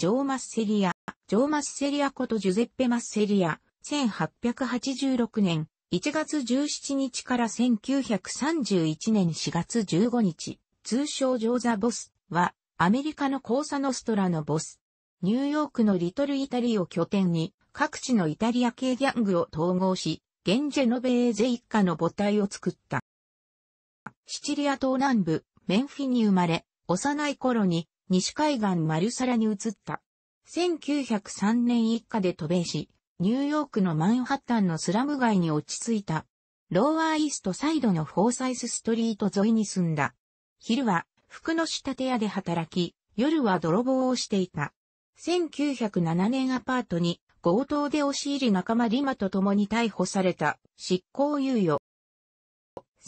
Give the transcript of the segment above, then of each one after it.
ジョー・マッセリア、ジョー・マッセリアことジュゼッペ・マッセリア、1886年1月17日から1931年4月15日、通称ジョーザ・ボスは、アメリカのコーサノストラのボス。ニューヨークのリトルイタリーを拠点に、各地のイタリア系ギャングを統合し、現ジェノベーゼ一家の母体を作った。シチリア島南部、メンフィに生まれ、幼い頃に西海岸マルサラに移った。1903年一家で渡米し、ニューヨークのマンハッタンのスラム街に落ち着いた。ローワーイーストサイドのフォーサイスストリート沿いに住んだ。昼は服の仕立て屋で働き、夜は泥棒をしていた。1907年アパートに強盗で押し入り仲間リマと共に逮捕された執行猶予。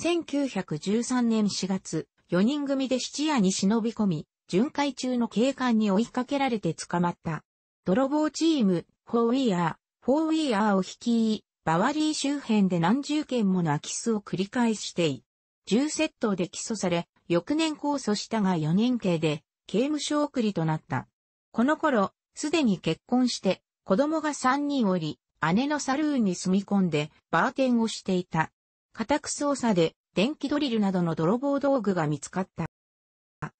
1913年4月、4人組で質屋に忍び込み、巡回中の警官に追いかけられて捕まった。泥棒チーム、フォーウィーアー、フォーウィーアーを率い、バワリー周辺で何十件もの空き巣を繰り返してい、1窃盗で起訴され、翌年控訴したが4年刑で、刑務所送りとなった。この頃、すでに結婚して、子供が3人おり、姉のサルーンに住み込んで、バーテンをしていた。家宅捜査で、電気ドリルなどの泥棒道具が見つかった。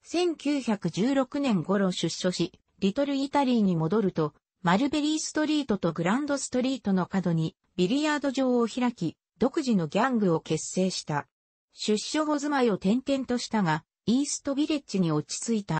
1916年頃出所し、リトルイタリーに戻ると、マルベリーストリートとグランドストリートの角にビリヤード場を開き、独自のギャングを結成した。出所後住まいを転々としたが、イーストビレッジに落ち着いた。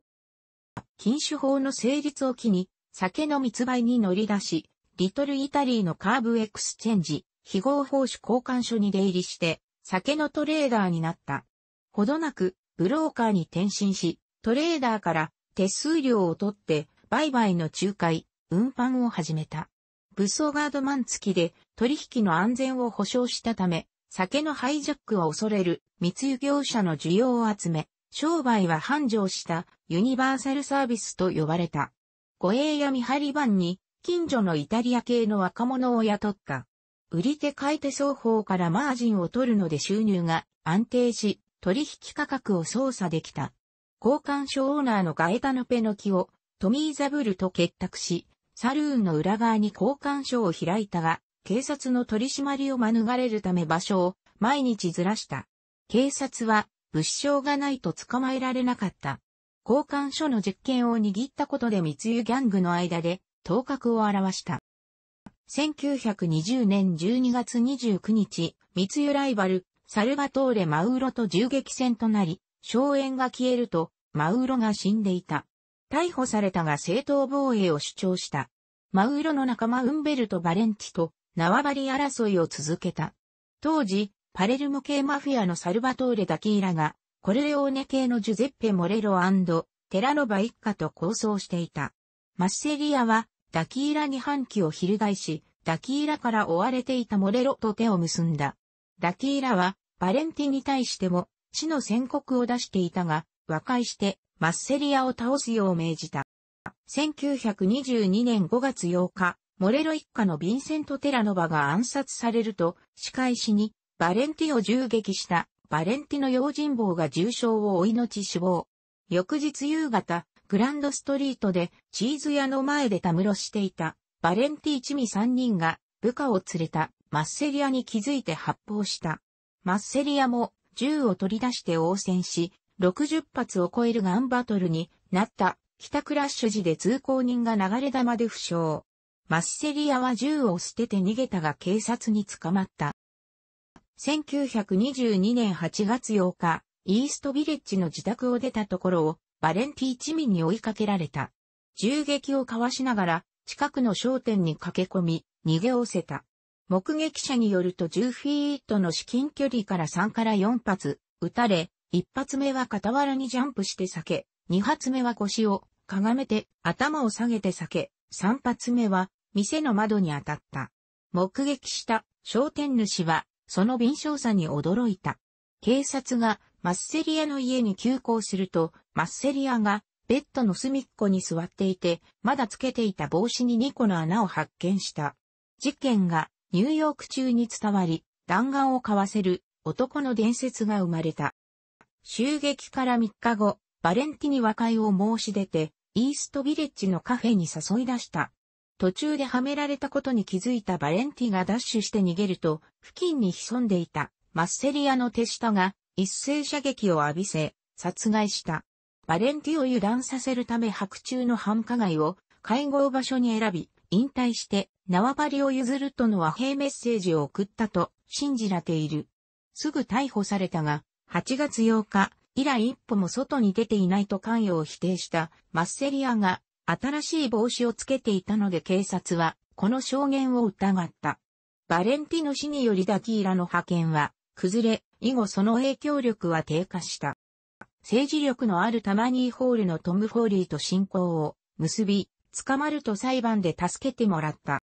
禁酒法の成立を機に、酒の密売に乗り出し、リトルイタリーのカーブエクスチェンジ、非合法種交換所に出入りして、酒のトレーダーになった。ほどなく、ブローカーに転身し、トレーダーから手数料を取って売買の仲介、運搬を始めた。武装ガードマン付きで取引の安全を保障したため、酒のハイジャックは恐れる密輸業者の需要を集め、商売は繁盛したユニバーサルサービスと呼ばれた。護衛や見張り番に近所のイタリア系の若者を雇った。売り手買い手双方からマージンを取るので収入が安定し、取引価格を操作できた。交換所オーナーのガエタノペノキをトミーザブルと結託し、サルーンの裏側に交換所を開いたが、警察の取り締まりを免れるため場所を毎日ずらした。警察は物証がないと捕まえられなかった。交換所の実権を握ったことで密輸ギャングの間で頭角を現した。1920年12月29日、密輸ライバル、サルバトーレ・マウーロと銃撃戦となり、荘園が消えると、マウーロが死んでいた。逮捕されたが正当防衛を主張した。マウーロの仲間ウンベルト・バレンチと縄張り争いを続けた。当時、パレルム系マフィアのサルバトーレ・ダキーラが、コルレオーネ系のジュゼッペ・モレロテラノバ一家と抗争していた。マッセリアは、ダキーラに反旗を翻し、ダキーラから追われていたモレロと手を結んだ。ダキーラは、バレンティに対しても、死の宣告を出していたが、和解して、マッセリアを倒すよう命じた。1922年5月8日、モレロ一家のヴィンセント・テラノバが暗殺されると、仕返しに、バレンティを銃撃したバレンティの用心棒が重傷を追いのち死亡。翌日夕方、グランドストリートでチーズ屋の前でたむろしていたバレンティ一味三人が部下を連れたマッセリアに気づいて発砲した。マッセリアも銃を取り出して応戦し、60発を超えるガンバトルになった。北クラッシュ時で通行人が流れ玉で負傷。マッセリアは銃を捨てて逃げたが警察に捕まった。1922年8月8日、イーストビレッジの自宅を出たところをバレンティ一民に追いかけられた。銃撃をかわしながら近くの商店に駆け込み逃げおせた。目撃者によると10フィートの至近距離から3から4発、撃たれ、1発目は傍らにジャンプして避け、2発目は腰をかがめて頭を下げて避け、3発目は店の窓に当たった。目撃した商店主はその敏捷さに驚いた。警察がマッセリアの家に急行すると、マッセリアがベッドの隅っこに座っていて、まだつけていた帽子に2個の穴を発見した。事件がニューヨーク中に伝わり、弾丸を交わせる男の伝説が生まれた。襲撃から3日後、バレンティに和解を申し出て、イーストビレッジのカフェに誘い出した。途中ではめられたことに気づいたバレンティがダッシュして逃げると、付近に潜んでいたマッセリアの手下が一斉射撃を浴びせ、殺害した。バレンティを油断させるため白昼の繁華街を会合場所に選び、引退して縄張りを譲るとの和平メッセージを送ったと信じられている。すぐ逮捕されたが、8月8日、以来一歩も外に出ていないと関与を否定したマッセリアが新しい帽子をつけていたので警察はこの証言を疑った。バレンティノ氏によりダキーラの派遣は崩れ、以後その影響力は低下した。政治力のあるタマニーホールのトム・フォーリーと親交を結び、捕まると裁判で助けてもらった。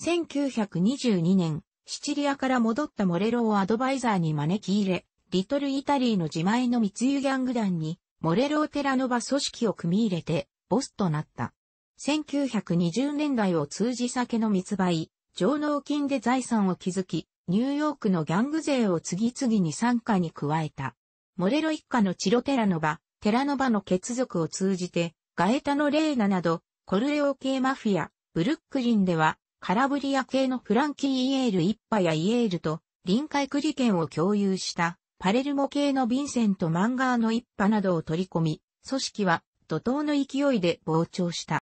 1922年、シチリアから戻ったモレロをアドバイザーに招き入れ、リトルイタリーの自前の密輸ギャング団に、モレロテラノバ組織を組み入れて、ボスとなった。1920年代を通じ酒の密売、上納金で財産を築き、ニューヨークのギャング勢を次々に参加に加えた。モレロ一家のチロテラノバ、テラノバの血族を通じて、ガエタのレーナなど、コルレオ系マフィア、ブルックリンでは、カラブリア系のフランキー・イエール一派やイエールと臨海区利権を共有したパレルモ系のヴィンセント・マンガーの一派などを取り込み、組織は怒涛の勢いで膨張した。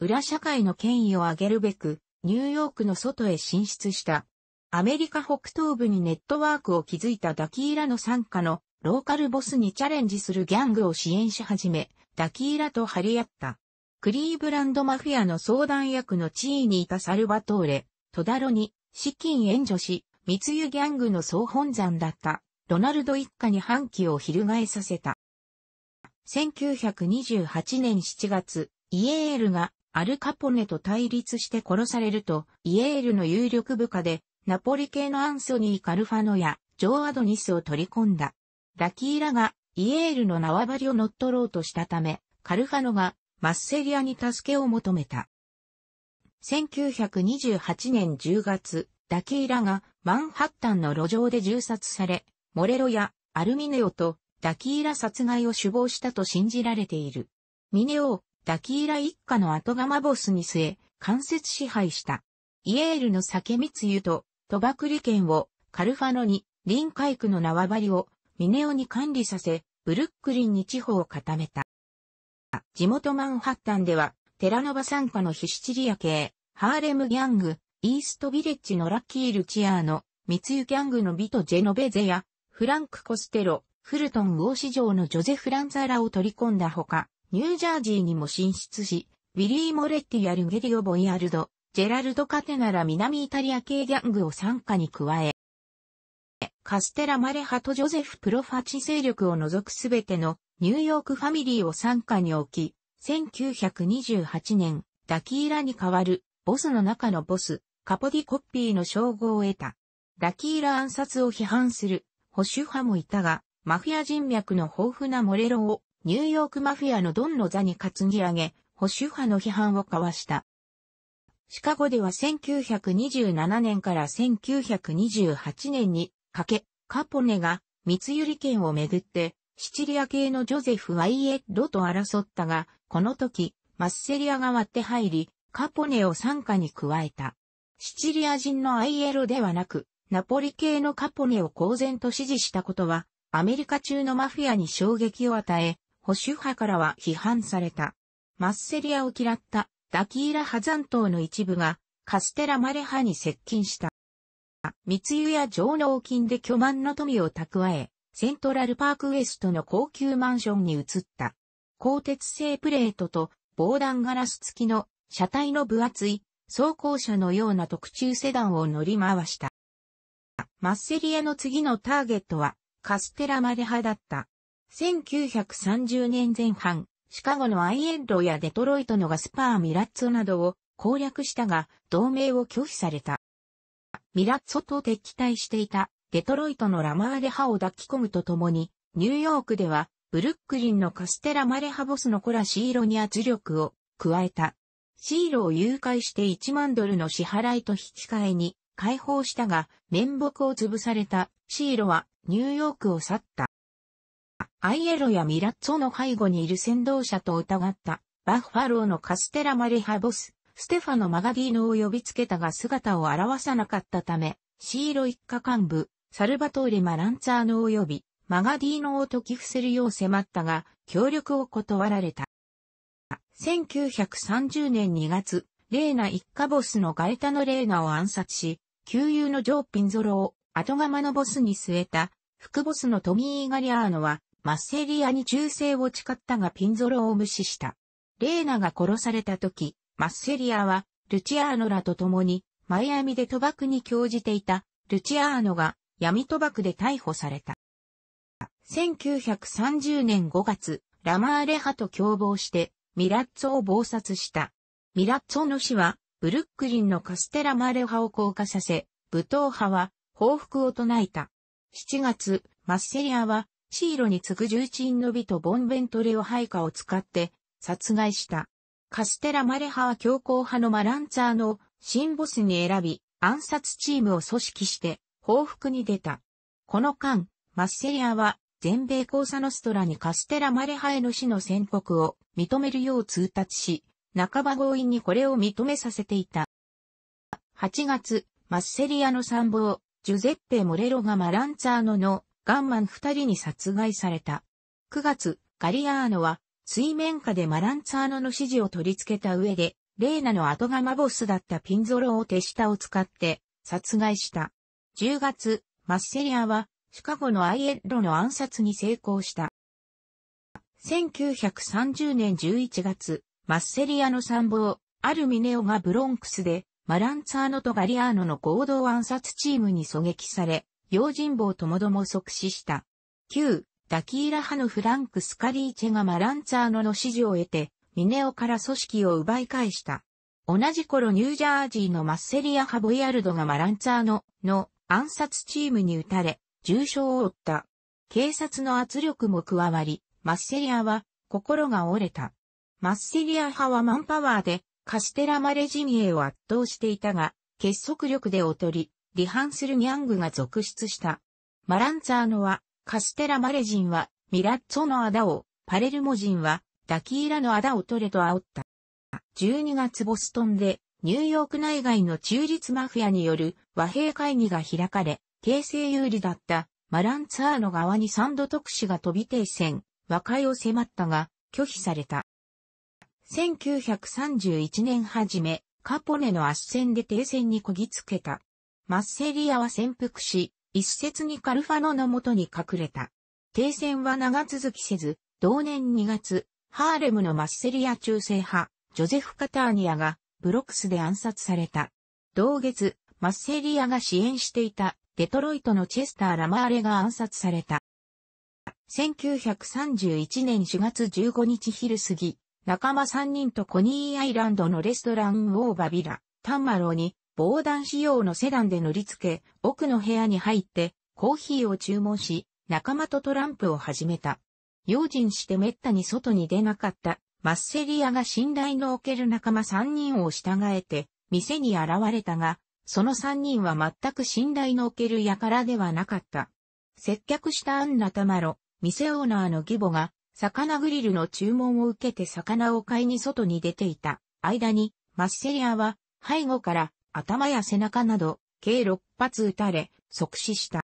裏社会の権威を上げるべく、ニューヨークの外へ進出した。アメリカ北東部にネットワークを築いたダキーラの参加のローカルボスにチャレンジするギャングを支援し始め、ダキーラと張り合った。クリーブランドマフィアの相談役の地位にいたサルバトーレ、トダロに資金援助し、密輸ギャングの総本山だったロナルド一家に反旗を翻させた。1928年7月、イエールがアルカポネと対立して殺されると、イエールの有力部下で、ナポリ系のアンソニー・カルファノや、ジョー・アドニスを取り込んだ。ラキーラが、イエールの縄張りを乗っ取ろうとしたため、カルファノがマッセリアに助けを求めた。1928年10月、ダキーラがマンハッタンの路上で銃殺され、モレロやアルミネオとダキーラ殺害を首謀したと信じられている。ミネオをダキーラ一家の後釜ボスに据え、間接支配した。イエールの酒密輸と賭博利権をカルファノに、臨海区の縄張りをミネオに管理させ、ブルックリンに地方を固めた。地元マンハッタンでは、テラノバ参加のヒシチリア系、ハーレムギャング、イーストビレッジのラッキー・ルチアーノ、密輸ギャングのビト・ジェノベゼや、フランク・コステロ、フルトン・ウォー市場のジョゼ・フランザラを取り込んだほか、ニュージャージーにも進出し、ウィリー・モレッティやルゲリオ・ボイアルド、ジェラルド・カテナら南イタリア系ギャングを参加に加え、カステラマレハとジョゼフ・プロファチ勢力を除くすべてのニューヨークファミリーを傘下に置き、1928年、ダキーラに代わる、ボスの中のボス、カポディコッピーの称号を得た。ダキーラ暗殺を批判する、保守派もいたが、マフィア人脈の豊富なモレロを、ニューヨークマフィアのドンの座に担ぎ上げ、保守派の批判を交わした。シカゴでは1927年から1928年にかけ、カポネが、密輸利権をめぐって、シチリア系のジョゼフ・ワイエッロと争ったが、この時、マッセリアが割って入り、カポネを参加に加えた。シチリア人のアイエロではなく、ナポリ系のカポネを公然と支持したことは、アメリカ中のマフィアに衝撃を与え、保守派からは批判された。マッセリアを嫌ったダキーラ・ハザン島の一部がカステラマレ派に接近した。密輸や上納金で巨万の富を蓄え、セントラルパークウエストの高級マンションに移った。鋼鉄製プレートと防弾ガラス付きの車体の分厚い装甲車のような特注セダンを乗り回した。マッセリアの次のターゲットはカステラマレ派だった。1930年前半、シカゴのアイエンドやデトロイトのガスパー・ミラッツォなどを攻略したが、同盟を拒否された。ミラッツォと敵対していたデトロイトのラマーレ派を抱き込むとともに、ニューヨークではブルックリンのカステラマレハボスのコラシーロに圧力を加えた。シーロを誘拐して1万ドルの支払いと引き換えに解放したが面目を潰されたシーロはニューヨークを去った。アイエロやミラッツォの背後にいる先導者と疑ったバッファローのカステラマレハボスステファノ・マガディーノを呼びつけたが姿を現さなかったため、シーロ一家幹部、サルバトーレ・マランツァーノを呼び、マガディーノを解き伏せるよう迫ったが、協力を断られた。1930年2月、レーナ一家ボスのガエタのレーナを暗殺し、旧友のジョー・ピンゾロを後釜のボスに据えた、副ボスのトミー・ガリアーノは、マッセリアに忠誠を誓ったがピンゾロを無視した。レーナが殺された時、マッセリアは、ルチアーノらと共に、マイアミで賭博に興じていた、ルチアーノが、闇賭博で逮捕された。1930年5月、ラマーレ派と共謀して、ミラッツォを謀殺した。ミラッツォの死は、ブルックリンのカステラマーレ派を降下させ、武闘派は報復を唱えた。7月、マッセリアは、シーロに次ぐ重鎮の美とボンベントレオ配下を使って殺害した。カステラマレハは強硬派のマランツァーの新ボスに選び、暗殺チームを組織して報復に出た。この間、マッセリアは全米コーサノストラにカステラマレハへの死の宣告を認めるよう通達し、半ば強引にこれを認めさせていた。8月、マッセリアの参謀、ジュゼッペ・モレロがマランツァーノのガンマン二人に殺害された。9月、ガリアーノは水面下でマランツァーノの指示を取り付けた上で、レーナの後釜ボスだったピンゾロを手下を使って殺害した。10月、マッセリアはシカゴのアイエッロの暗殺に成功した。1930年11月、マッセリアの参謀、アルミネオがブロンクスで、マランツァーノとガリアーノの合同暗殺チームに狙撃され、用心棒ともども即死した。9、ダキーラ派のフランク・スカリーチェがマランツァーノの支持を得て、ミネオから組織を奪い返した。同じ頃ニュージャージーのマッセリア・ハボイアルドがマランツァーノの暗殺チームに撃たれ、重傷を負った。警察の圧力も加わり、マッセリアは心が折れた。マッセリア派はマンパワーでカステラマレジミエを圧倒していたが、結束力で劣り、離反するニャングが続出した。マランツァーノはカステラマレ人は、ミラッツォのあだを、パレルモ人は、ダキーラのあだを取れと煽った。12月ボストンで、ニューヨーク内外の中立マフィアによる和平会議が開かれ、形勢有利だったマランツァーの側にサンド特使が飛び停戦、和解を迫ったが、拒否された。1931年初め、カポネの圧戦で停戦にこぎつけた。マッセリアは潜伏し、一説にカルファノの元に隠れた。停戦は長続きせず、同年2月、ハーレムのマッセリア中世派、ジョゼフ・カターニアが、ブロックスで暗殺された。同月、マッセリアが支援していた、デトロイトのチェスター・ラマーレが暗殺された。1931年4月15日昼過ぎ、仲間3人とコニーアイランドのレストランウォーバビラ、タンマローに防弾仕様のセダンで乗り付け、奥の部屋に入って、コーヒーを注文し、仲間とトランプを始めた。用心して滅多に外に出なかった、マッセリアが信頼のおける仲間3人を従えて、店に現れたが、その3人は全く信頼のおける輩ではなかった。接客したアンナタマロ、店オーナーの義母が、魚グリルの注文を受けて魚を買いに外に出ていた。間に、マッセリアは、背後から、頭や背中など、計6発撃たれ、即死した。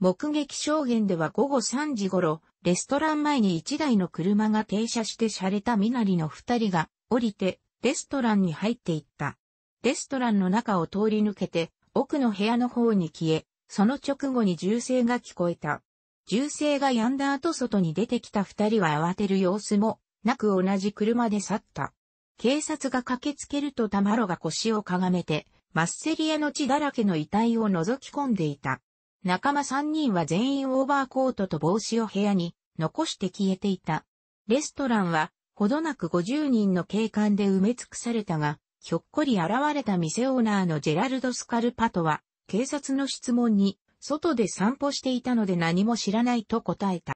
目撃証言では午後3時頃、レストラン前に1台の車が停車して洒落た身なりの2人が降りて、レストランに入っていった。レストランの中を通り抜けて、奥の部屋の方に消え、その直後に銃声が聞こえた。銃声が止んだ後外に出てきた二人は慌てる様子もなく同じ車で去った。警察が駆けつけるとタマロが腰をかがめてマッセリアの血だらけの遺体を覗き込んでいた。仲間3人は全員オーバーコートと帽子を部屋に残して消えていた。レストランはほどなく50人の警官で埋め尽くされたが、ひょっこり現れた店オーナーのジェラルド・スカルパトは、警察の質問に、外で散歩していたので何も知らないと答えた。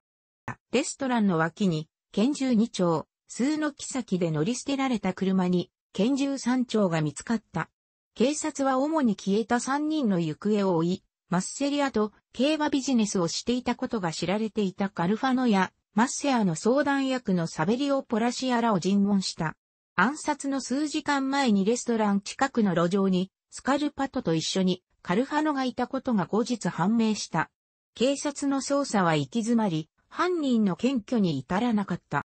レストランの脇に、拳銃2丁、数の木先で乗り捨てられた車に、拳銃3丁が見つかった。警察は主に消えた3人の行方を追い、マッセリアと競馬ビジネスをしていたことが知られていたカルファノやマッセアの相談役のサベリオ・ポラシアラを尋問した。暗殺の数時間前にレストラン近くの路上にスカルパトと一緒にカルファノがいたことが後日判明した。警察の捜査は行き詰まり、犯人の検挙に至らなかった。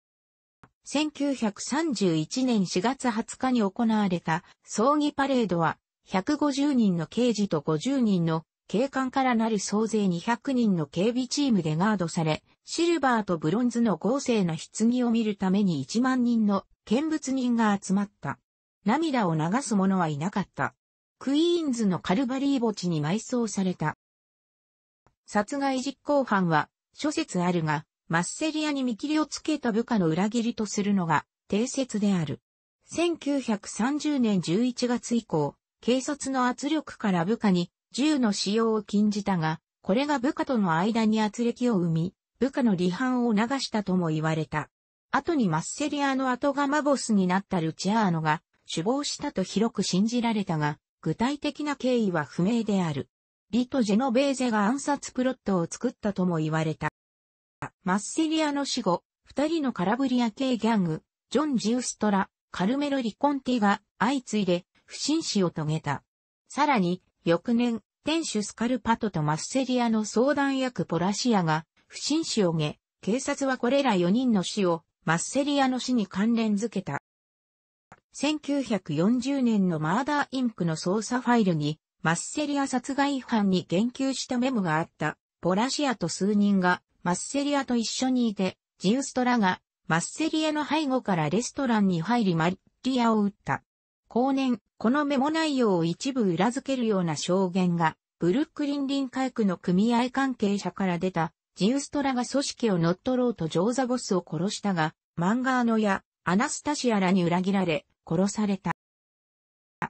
1931年4月20日に行われた葬儀パレードは、150人の刑事と50人の警官からなる総勢200人の警備チームでガードされ、シルバーとブロンズの豪勢な棺を見るために1万人の見物人が集まった。涙を流す者はいなかった。クイーンズのカルバリー墓地に埋葬された。殺害実行犯は諸説あるが、マッセリアに見切りをつけた部下の裏切りとするのが定説である。1930年11月以降、警察の圧力から部下に銃の使用を禁じたが、これが部下との間に圧力を生み、部下の離反を流したとも言われた。後にマッセリアの後釜ボスになったルチアーノが死亡したと広く信じられたが、具体的な経緯は不明である。リト・ジェノベーゼが暗殺プロットを作ったとも言われた。マッセリアの死後、二人のカラブリア系ギャング、ジョン・ジウストラ、カルメロ・リコンティが相次いで不審死を遂げた。さらに、翌年、店主スカルパトとマッセリアの相談役ポラシアが不審死を挙げ、警察はこれら4人の死をマッセリアの死に関連づけた。1940年のマーダーインクの捜査ファイルにマッセリア殺害犯に言及したメモがあったポラシアと数人がマッセリアと一緒にいて、ジウストラが、マッセリアの背後からレストランに入りマリアを撃った。後年、このメモ内容を一部裏付けるような証言が、ブルックリン臨海区の組合関係者から出た、ジウストラが組織を乗っ取ろうとジョーザボスを殺したが、マンガーノやアナスタシアらに裏切られ、殺された。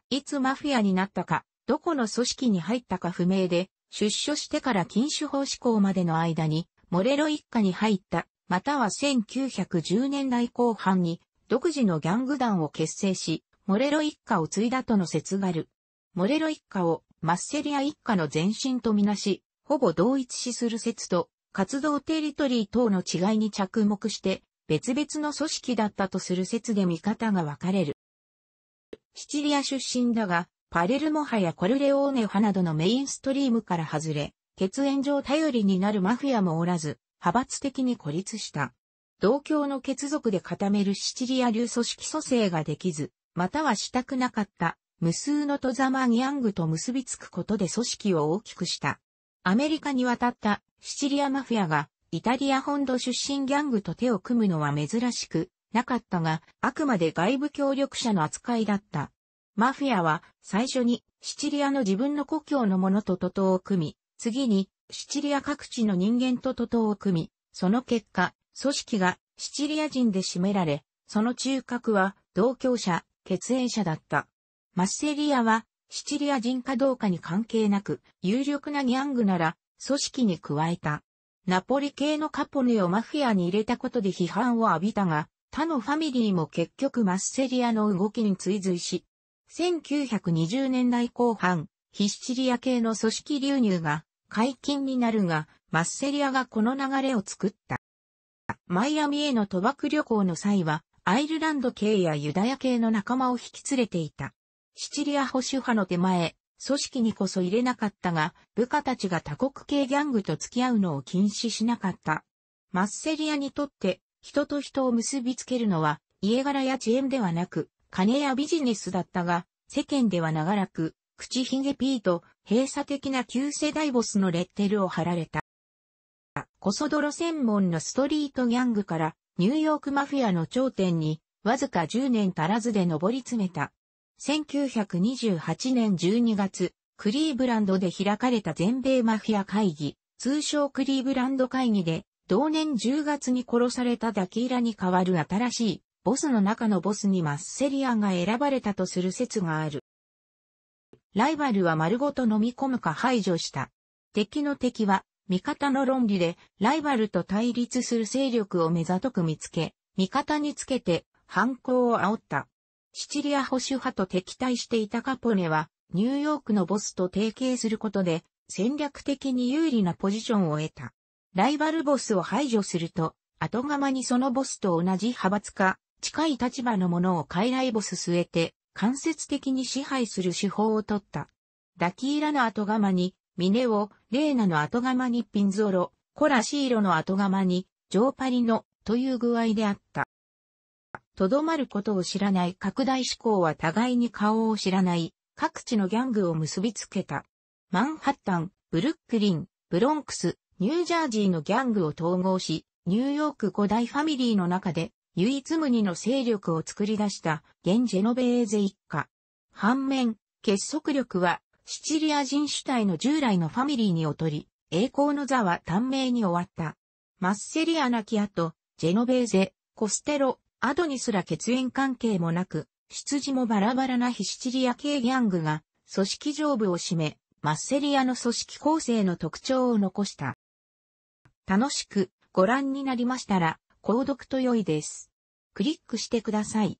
いつマフィアになったか、どこの組織に入ったか不明で、出所してから禁酒法施行までの間に、モレロ一家に入った、または1910年代後半に独自のギャング団を結成し、モレロ一家を継いだとの説がある。モレロ一家をマッセリア一家の前身とみなし、ほぼ同一視する説と、活動テリトリー等の違いに着目して、別々の組織だったとする説で見方が分かれる。シチリア出身だが、パレルモ派やコルレオーネ派などのメインストリームから外れ、血縁上頼りになるマフィアもおらず、派閥的に孤立した。同郷の血族で固めるシチリア流組織組成ができず、またはしたくなかった無数のトザマギアングと結びつくことで組織を大きくした。アメリカに渡ったシチリアマフィアがイタリア本土出身ギャングと手を組むのは珍しくなかったが、あくまで外部協力者の扱いだった。マフィアは最初にシチリアの自分の故郷の者と徒党を組み、次に、シチリア各地の人間と徒党を組み、その結果、組織がシチリア人で占められ、その中核は同居者、血縁者だった。マッセリアは、シチリア人かどうかに関係なく、有力なギャングなら、組織に加えた。ナポリ系のカポネをマフィアに入れたことで批判を浴びたが、他のファミリーも結局マッセリアの動きに追随し、1920年代後半、ヒシチリア系の組織流入が解禁になるが、マッセリアがこの流れを作った。マイアミへの賭博旅行の際は、アイルランド系やユダヤ系の仲間を引き連れていた。シチリア保守派の手前、組織にこそ入れなかったが、部下たちが他国系ギャングと付き合うのを禁止しなかった。マッセリアにとって、人と人を結びつけるのは、家柄やーンではなく、金やビジネスだったが、世間では長らく、口ひげピーと閉鎖的な旧世代ボスのレッテルを貼られた。コソ泥専門のストリートギャングからニューヨークマフィアの頂点にわずか10年足らずで上り詰めた。1928年12月、クリーブランドで開かれた全米マフィア会議、通称クリーブランド会議で、同年10月に殺されたダキーラに代わる新しいボスの中のボスにマッセリアが選ばれたとする説がある。ライバルは丸ごと飲み込むか排除した。敵の敵は、味方の論理で、ライバルと対立する勢力を目ざとく見つけ、味方につけて、反抗を煽った。シチリア保守派と敵対していたカポネは、ニューヨークのボスと提携することで、戦略的に有利なポジションを得た。ライバルボスを排除すると、後釜にそのボスと同じ派閥か、近い立場の者を傀儡ボス据えて、間接的に支配する手法をとった。ダキーラの後釜に、ミネオ、レーナの後釜にピンゾロ、コラシーロの後釜に、ジョーパリノ、という具合であった。とどまることを知らない拡大志向は互いに顔を知らない、各地のギャングを結びつけた。マンハッタン、ブルックリン、ブロンクス、ニュージャージーのギャングを統合し、ニューヨーク五大ファミリーの中で唯一無二の勢力を作り出した現ジェノベーゼ一家。反面、結束力はシチリア人主体の従来のファミリーに劣り、栄光の座は短命に終わった。マッセリアナキアとジェノベーゼ、コステロ、アドニスら血縁関係もなく、羊もバラバラなヒシチリア系ギャングが組織上部を占め、マッセリアの組織構成の特徴を残した。楽しくご覧になりましたら、購読と良いです。クリックしてください。